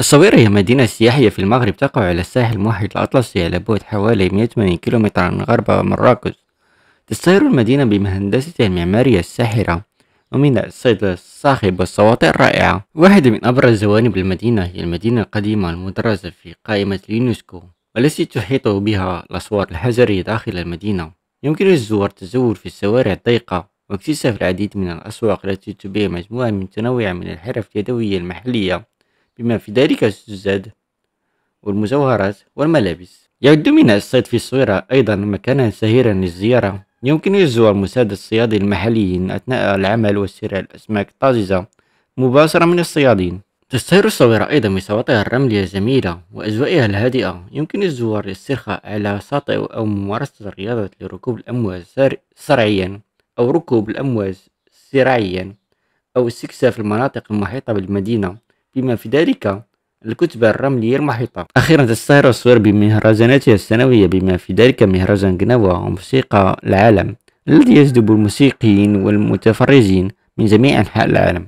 الصويرة هي مدينة سياحية في المغرب تقع على الساحل الموحد الأطلسي على بعد حوالي 180 كيلومترا غرب مراكش تستهر المدينة بمهندستها المعمارية الساحرة ومن الصيد الصاخب والشواطئ الرائعة واحدة من أبرز جوانب المدينة هي المدينة القديمة المدرجة في قائمة اليونسكو والتي تحيط بها الأسوار الحجرية داخل المدينة يمكن للزوار التزور في الشوارع الضيقة واكتشاف العديد من الأسواق التي تبيع مجموعة متنوعة تنوع من الحرف اليدوية المحلية بما في ذلك الزجاج والمزوهرات والملابس يعد من الصيد في الصويرة أيضا مكانا سهيرا للزيارة يمكن الزوار مساعدة الصيادين المحليين أثناء العمل وشراء الأسماك الطازجة مباشرة من الصيادين تستهر الصويرة أيضا بشواطئها الرملية الجميلة وأجوائها الهادئة يمكن الزوار الاسترخاء على شاطئ أو ممارسة الرياضة لركوب الأمواج سرعيا أو ركوب الأمواج سراعيا أو استكشاف المناطق المحيطة بالمدينة بما في ذلك الكتبة الرملية المحيطة أخيرا تستهر الصور بمهرجاناتها السنوية بما في ذلك مهرجان جنوة وموسيقى العالم الذي يجذب الموسيقيين والمتفرجين من جميع أنحاء العالم